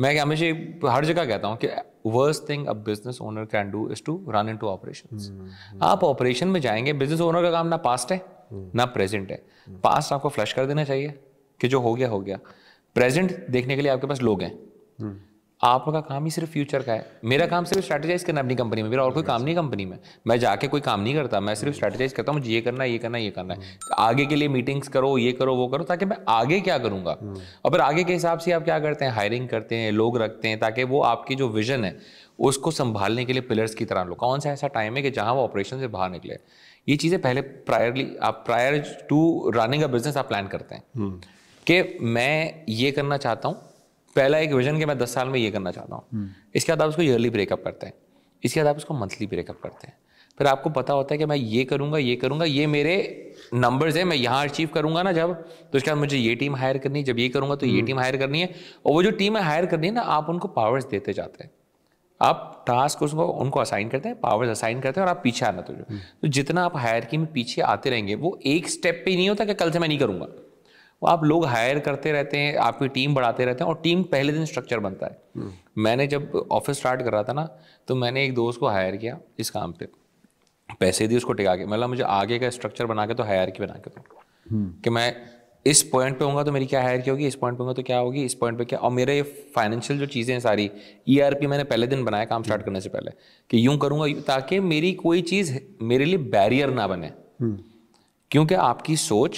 मैं हमेशा हर जगह कहता हूँ कि worst thing a business owner can do is to run into operation आप ऑपरेशन में जाएंगे बिजनेस ओनर का काम ना पास्ट है हम्म। ना प्रेजेंट है पास्ट आपको फ्लैश कर देना चाहिए कि जो हो गया हो गया प्रेजेंट देखने के लिए आपके पास लोग हैं हम्म। आपका का काम ही सिर्फ फ्यूचर का है मेरा काम सिर्फ स्ट्रेटेजाइज करना अपनी कंपनी में मेरा और कोई काम नहीं कंपनी में मैं जाके कोई काम नहीं करता मैं सिर्फ स्ट्रेटेजाइज करता हूँ मुझे ये करना ये करना ये करना है आगे के लिए मीटिंग्स करो ये करो वो करो ताकि मैं आगे क्या करूँगा और फिर आगे के हिसाब से आप क्या करते हैं हायरिंग करते हैं लोग रखते हैं ताकि वो आपकी जो विजन है उसको संभालने के लिए पिलर्स की तरह लो कौन सा ऐसा टाइम है कि जहाँ वो ऑपरेशन से बाहर निकले ये चीज़ें पहले प्रायरली आप prior to running a business आप प्लान करते हैं हम्म। कि मैं ये करना चाहता हूँ पहला एक विजन कि मैं दस साल में ये करना चाहता हूँ हम्म। इसके बाद आप उसको ईयरली ब्रेकअप करते हैं इसके बाद आप उसको मंथली ब्रेकअप करते हैं फिर आपको पता होता है कि मैं ये करूंगा ये करूंगा ये मेरे नंबर्स हैं मैं यहाँ अचीव करूंगा ना जब तो उसके बाद मुझे ये टीम हायर करनी है जब ये करूंगा तो ये टीम हम्म। हायर करनी है और वो जो टीम हायर करनी है ना आप उनको पावर्स देते जाते हैं आप टास्क उसको उनको असाइन करते हैं पावर्स असाइन करते हैं और आप पीछे आना तो, हम्म। तो जितना आप हायर में पीछे आते रहेंगे वो एक स्टेप पे नहीं होता कि कल से मैं नहीं करूँगा वो आप लोग हायर करते रहते हैं आपकी टीम बढ़ाते रहते हैं और टीम पहले दिन स्ट्रक्चर बनता है हम्म। मैंने जब ऑफिस स्टार्ट कर रहा था ना तो मैंने एक दोस्त को हायर किया इस काम पे पैसे दिए उसको टिका के मतलब मुझे आगे का स्ट्रक्चर बना के तो हायर की बना के दो हम्म। कि मैं इस पॉइंट पे होगा तो मेरी क्या हायर की होगी इस पॉइंट पे होगा तो क्या होगी इस पॉइंट पे क्या और मेरे ये फाइनेंशियल जो चीज़ें हैं सारी ईआरपी e मैंने पहले दिन बनाया काम स्टार्ट करने से पहले कि यूं करूंगा ताकि मेरी कोई चीज़ मेरे लिए बैरियर ना बने हम्म। क्योंकि आपकी सोच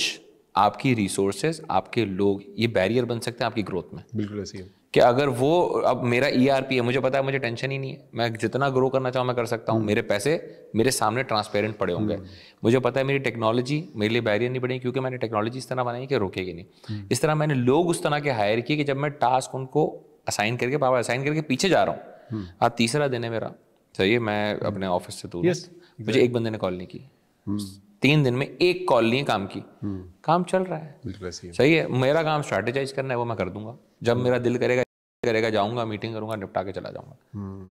आपकी रिसोर्सेज आपके लोग ये बैरियर बन सकते हैं आपकी ग्रोथ में बिल्कुल ऐसी है कि अगर वो अब मेरा ई आर पी है मुझे पता है मुझे टेंशन ही नहीं है मैं जितना ग्रो करना चाहूँ मैं कर सकता हूँ हम्म। मेरे पैसे मेरे सामने ट्रांसपेरेंट पड़े होंगे हम्म। मुझे पता है मेरी टेक्नोलॉजी मेरे लिए बैरियर नहीं पड़ेगी क्योंकि मैंने टेक्नोलॉजी इस तरह बनाई कि रोकेगी नहीं हम्म। इस तरह मैंने लोग उस तरह के हायर किए कि जब मैं टास्क उनको असाइन करके पापा असाइन करके पीछे जा रहा हूँ आज तीसरा दिन है मेरा सही मैं अपने ऑफिस से दूर मुझे एक बंदे ने कॉल नहीं की तीन दिन में एक कॉल लिए काम की हम्म। काम चल रहा है सही है मेरा काम स्ट्रेटेजाइज करना है वो मैं कर दूंगा जब हम्म। मेरा दिल करेगा करेगा जाऊंगा मीटिंग करूंगा निपटा के चला जाऊंगा हम्म।